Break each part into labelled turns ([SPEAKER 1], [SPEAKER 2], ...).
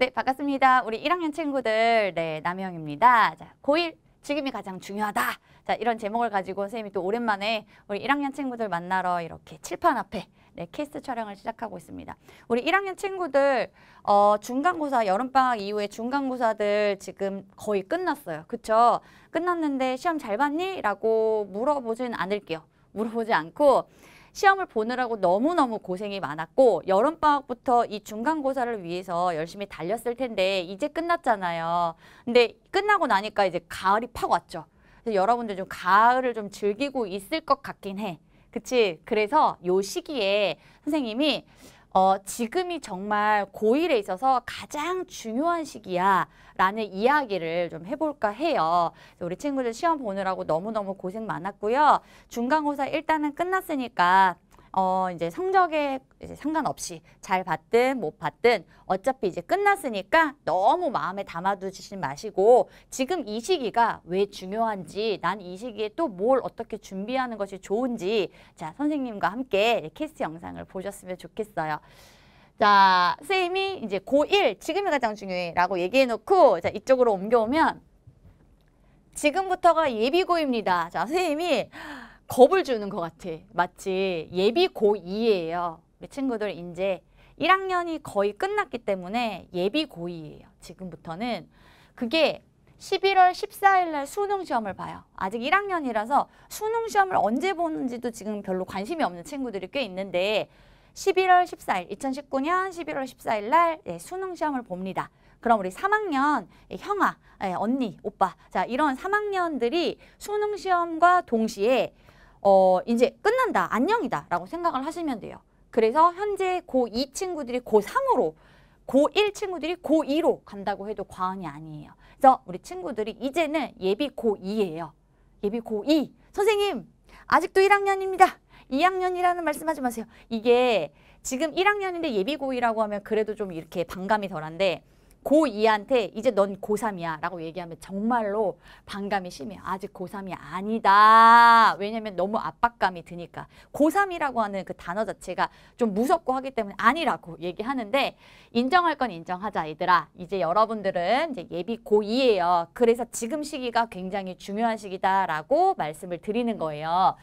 [SPEAKER 1] 네, 반갑습니다. 우리 1학년 친구들, 네, 남영입니다. 자, 고1 지금이 가장 중요하다. 자, 이런 제목을 가지고 선생님이 또 오랜만에 우리 1학년 친구들 만나러 이렇게 칠판 앞에 네, 캐스트 촬영을 시작하고 있습니다. 우리 1학년 친구들 어, 중간고사 여름방학 이후에 중간고사들 지금 거의 끝났어요. 그쵸? 끝났는데 시험 잘 봤니? 라고 물어보진 않을게요. 물어보지 않고 시험을 보느라고 너무너무 고생이 많았고 여름방학부터 이 중간고사를 위해서 열심히 달렸을 텐데 이제 끝났잖아요. 근데 끝나고 나니까 이제 가을이 팍 왔죠. 그래서 여러분들 좀 가을을 좀 즐기고 있을 것 같긴 해. 그치? 그래서 요 시기에 선생님이 어, 지금이 정말 고1에 있어서 가장 중요한 시기야 라는 이야기를 좀 해볼까 해요. 우리 친구들 시험 보느라고 너무너무 고생 많았고요. 중간고사 일단은 끝났으니까 어 이제 성적에 이제 상관없이 잘 봤든 못 봤든 어차피 이제 끝났으니까 너무 마음에 담아두지 마시고 지금 이 시기가 왜 중요한지 난 이 시기에 또 뭘 어떻게 준비하는 것이 좋은지 자 선생님과 함께 케스트 영상을 보셨으면 좋겠어요. 자, 선생님이 이제 고1, 지금이 가장 중요해라고 얘기해 놓고 자, 이쪽으로 옮겨오면 지금부터가 예비고입니다. 자, 선생님이 겁을 주는 것 같아. 마치 예비 고2예요. 우리 친구들 이제 1학년이 거의 끝났기 때문에 예비 고2예요. 지금부터는 그게 11월 14일 날 수능 시험을 봐요. 아직 1학년이라서 수능 시험을 언제 보는지도 지금 별로 관심이 없는 친구들이 꽤 있는데 11월 14일, 2019년 11월 14일 날 예, 수능 시험을 봅니다. 그럼 우리 3학년 예, 형아, 예, 언니, 오빠 자 이런 3학년들이 수능 시험과 동시에 어, 이제 끝난다, 안녕이다 라고 생각을 하시면 돼요. 그래서 현재 고2 친구들이 고3으로 고1 친구들이 고2로 간다고 해도 과언이 아니에요. 그래서 우리 친구들이 이제는 예비 고2예요. 예비 고2. 선생님, 아직도 1학년입니다. 2학년이라는 말씀하지 마세요. 이게 지금 1학년인데 예비 고2라고 하면 그래도 좀 이렇게 반감이 덜한데 고2한테 이제 넌 고3이야 라고 얘기하면 정말로 반감이 심해 아직 고3이 아니다. 왜냐면 너무 압박감이 드니까. 고3이라고 하는 그 단어 자체가 좀 무섭고 하기 때문에 아니라고 얘기하는데 인정할 건 인정하자 얘들아. 이제 여러분들은 이제 예비 고2예요. 그래서 지금 시기가 굉장히 중요한 시기다라고 말씀을 드리는 거예요.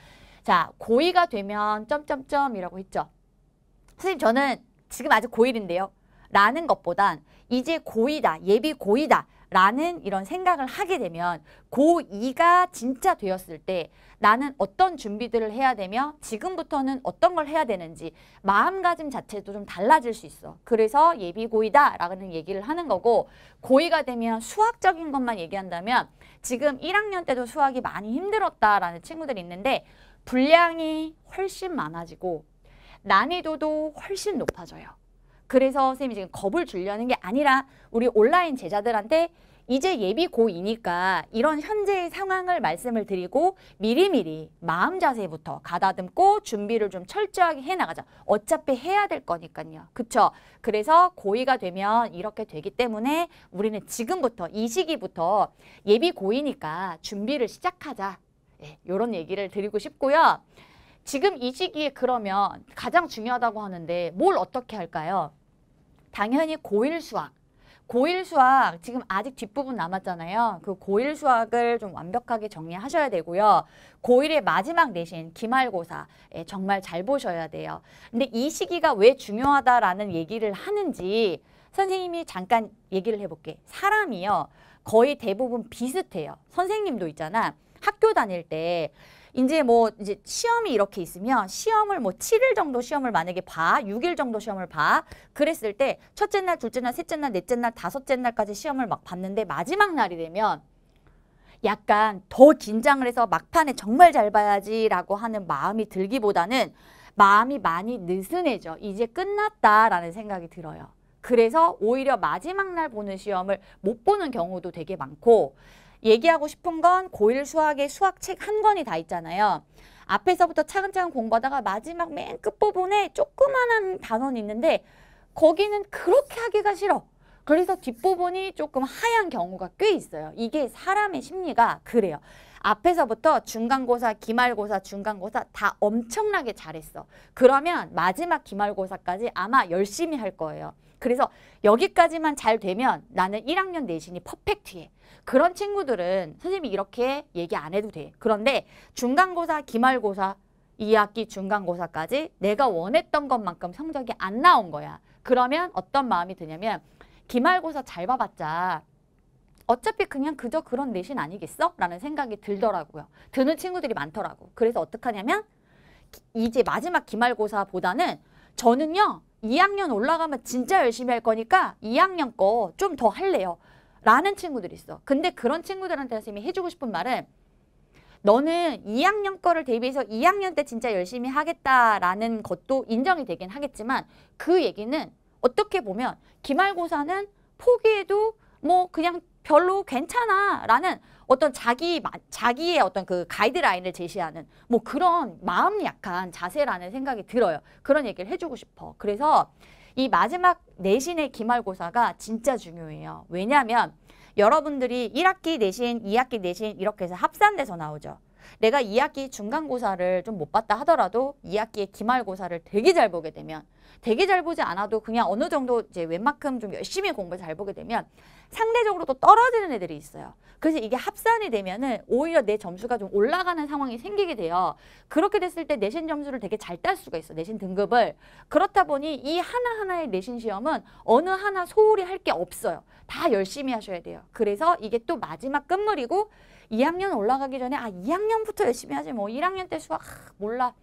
[SPEAKER 1] 자, 고2가 되면 점점점이라고 했죠. 선생님 저는 지금 아직 고1인데요. 라는 것보단 이제 고이다 예비 고이다 라는 이런 생각을 하게 되면 고2가 진짜 되었을 때 나는 어떤 준비들을 해야 되며 지금부터는 어떤 걸 해야 되는지 마음가짐 자체도 좀 달라질 수 있어. 그래서 예비 고이다 라는 얘기를 하는 거고 고이가 되면 수학적인 것만 얘기한다면 지금 1학년 때도 수학이 많이 힘들었다라는 친구들이 있는데 분량이 훨씬 많아지고 난이도도 훨씬 높아져요. 그래서 선생님이 지금 겁을 주려는 게 아니라 우리 온라인 제자들한테 이제 예비 고이니까 이런 현재의 상황을 말씀을 드리고 미리미리 마음 자세부터 가다듬고 준비를 좀 철저하게 해나가자. 어차피 해야 될 거니까요. 그쵸? 그래서 고이가 되면 이렇게 되기 때문에 우리는 지금부터 이 시기부터 예비 고이니까 준비를 시작하자. 예, 이런 얘기를 드리고 싶고요. 지금 이 시기에 그러면 가장 중요하다고 하는데 뭘 어떻게 할까요? 당연히 고일 수학. 고일 수학 지금 아직 뒷부분 남았잖아요. 그 고일 수학을 좀 완벽하게 정리하셔야 되고요. 고일의 마지막 내신 기말고사 예, 정말 잘 보셔야 돼요. 근데 이 시기가 왜 중요하다라는 얘기를 하는지 선생님이 잠깐 얘기를 해볼게. 사람이요. 거의 대부분 비슷해요. 선생님도 있잖아. 학교 다닐 때 이제 뭐 이제 시험이 이렇게 있으면 시험을 뭐 7일 정도 시험을 만약에 봐, 6일 정도 시험을 봐. 그랬을 때 첫째 날, 둘째 날, 셋째 날, 넷째 날, 다섯째 날까지 시험을 막 봤는데 마지막 날이 되면 약간 더 긴장을 해서 막판에 정말 잘 봐야지라고 하는 마음이 들기보다는 마음이 많이 느슨해져. 이제 끝났다라는 생각이 들어요. 그래서 오히려 마지막 날 보는 시험을 못 보는 경우도 되게 많고 얘기하고 싶은 건 고1 수학의 수학 책한 권이 다 있잖아요. 앞에서부터 차근차근 공부하다가 마지막 맨 끝부분에 조그만한 단원이 있는데 거기는 그렇게 하기가 싫어. 그래서 뒷부분이 조금 하얀 경우가 꽤 있어요. 이게 사람의 심리가 그래요. 앞에서부터 중간고사, 기말고사, 중간고사 다 엄청나게 잘했어. 그러면 마지막 기말고사까지 아마 열심히 할 거예요. 그래서 여기까지만 잘 되면 나는 1학년 내신이 퍼펙트해. 그런 친구들은 선생님이 이렇게 얘기 안 해도 돼. 그런데 중간고사, 기말고사, 2학기 중간고사까지 내가 원했던 것만큼 성적이 안 나온 거야. 그러면 어떤 마음이 드냐면 기말고사 잘 봐봤자 어차피 그냥 그저 그런 내신 아니겠어? 라는 생각이 들더라고요. 드는 친구들이 많더라고. 그래서 어떡하냐면 이제 마지막 기말고사보다는 저는요. 2학년 올라가면 진짜 열심히 할 거니까 2학년 거 좀 더 할래요. 라는 친구들이 있어. 근데 그런 친구들한테 선생님이 해주고 싶은 말은 너는 2학년 거를 대비해서 2학년 때 진짜 열심히 하겠다라는 것도 인정이 되긴 하겠지만 그 얘기는 어떻게 보면 기말고사는 포기해도 뭐 그냥 별로 괜찮아 라는 어떤 자기, 자기의 어떤 그 가이드라인을 제시하는 뭐 그런 마음 약한 자세라는 생각이 들어요. 그런 얘기를 해주고 싶어. 그래서 이 마지막 내신의 기말고사가 진짜 중요해요. 왜냐하면 여러분들이 1학기 내신, 2학기 내신 이렇게 해서 합산돼서 나오죠. 내가 2학기 중간고사를 좀 못 봤다 하더라도 2학기의 기말고사를 되게 잘 보게 되면 되게 잘 보지 않아도 그냥 어느 정도 이제 웬만큼 좀 열심히 공부 잘 보게 되면 상대적으로 또 떨어지는 애들이 있어요. 그래서 이게 합산이 되면은 오히려 내 점수가 좀 올라가는 상황이 생기게 돼요. 그렇게 됐을 때 내신 점수를 되게 잘 딸 수가 있어. 내신 등급을. 그렇다 보니 이 하나하나의 내신 시험은 어느 하나 소홀히 할 게 없어요. 다 열심히 하셔야 돼요. 그래서 이게 또 마지막 끝물이고 2학년 올라가기 전에 아 2학년부터 열심히 하지 뭐 1학년 때 수학 아, 몰라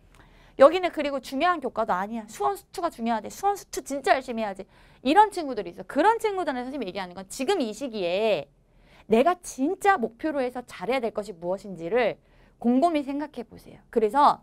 [SPEAKER 1] 여기는 그리고 중요한 교과도 아니야. 수원 수투가 중요하대. 수원 수투 진짜 열심히 해야지. 이런 친구들이 있어. 그런 친구들은 선생님이 얘기하는 건 지금 이 시기에 내가 진짜 목표로 해서 잘해야 될 것이 무엇인지를 곰곰이 생각해 보세요. 그래서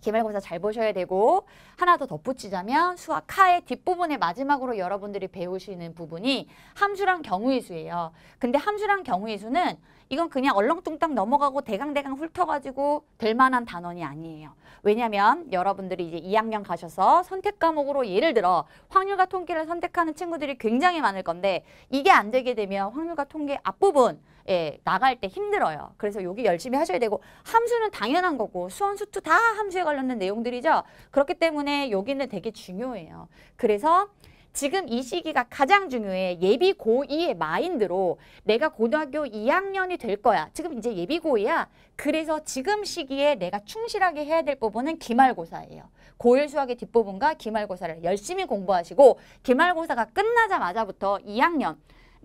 [SPEAKER 1] 기말고사 잘 보셔야 되고 하나 더 덧붙이자면 수학하의 뒷부분에 마지막으로 여러분들이 배우시는 부분이 함수랑 경우의 수예요. 근데 함수랑 경우의 수는 이건 그냥 얼렁뚱땅 넘어가고 대강대강 훑어가지고 될 만한 단원이 아니에요. 왜냐면 하 여러분들이 이제 2학년 가셔서 선택 과목으로 예를 들어 확률과 통계를 선택하는 친구들이 굉장히 많을 건데 이게 안 되게 되면 확률과 통계 앞부분 예, 나갈 때 힘들어요. 그래서 여기 열심히 하셔야 되고 함수는 당연한 거고 수원수투 다 함수에 관련된 내용들이죠. 그렇기 때문에 여기는 되게 중요해요. 그래서 지금 이 시기가 가장 중요해. 예비 고2의 마인드로 내가 고등학교 2학년이 될 거야. 지금 이제 예비 고2야. 그래서 지금 시기에 내가 충실하게 해야 될 부분은 기말고사예요. 고1 수학의 뒷부분과 기말고사를 열심히 공부하시고 기말고사가 끝나자마자부터 2학년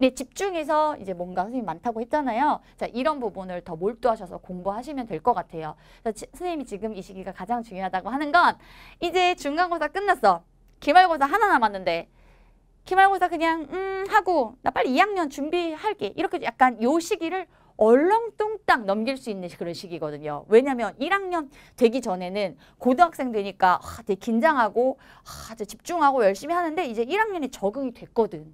[SPEAKER 1] 네, 집중해서 이제 뭔가 선생님 많다고 했잖아요. 자, 이런 부분을 더 몰두하셔서 공부하시면 될 것 같아요. 지, 선생님이 지금 이 시기가 가장 중요하다고 하는 건 이제 중간고사 끝났어. 기말고사 하나 남았는데 기말고사 그냥 음 하고 나 빨리 2학년 준비할게. 이렇게 약간 요 시기를 얼렁뚱땅 넘길 수 있는 그런 시기거든요. 왜냐하면 1학년 되기 전에는 고등학생 되니까 아, 되게 긴장하고 아, 집중하고 열심히 하는데 이제 1학년이 적응이 됐거든.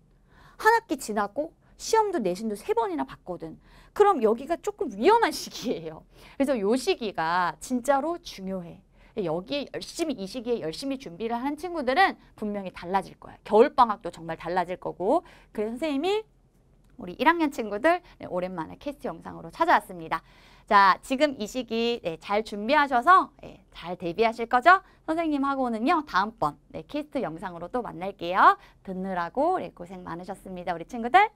[SPEAKER 1] 한 학기 지나고 시험도 내신도 세 번이나 봤거든. 그럼 여기가 조금 위험한 시기예요. 그래서 요 시기가 진짜로 중요해. 여기에 열심히 이 시기에 열심히 준비를 하는 친구들은 분명히 달라질 거야. 겨울방학도 정말 달라질 거고 그래서 선생님이 우리 1학년 친구들 네, 오랜만에 캐스트 영상으로 찾아왔습니다. 자, 지금 이 시기 네, 잘 준비하셔서 네, 잘 대비하실 거죠? 선생님하고는요. 다음번 네, 캐스트 영상으로 또 만날게요. 듣느라고 네, 고생 많으셨습니다. 우리 친구들.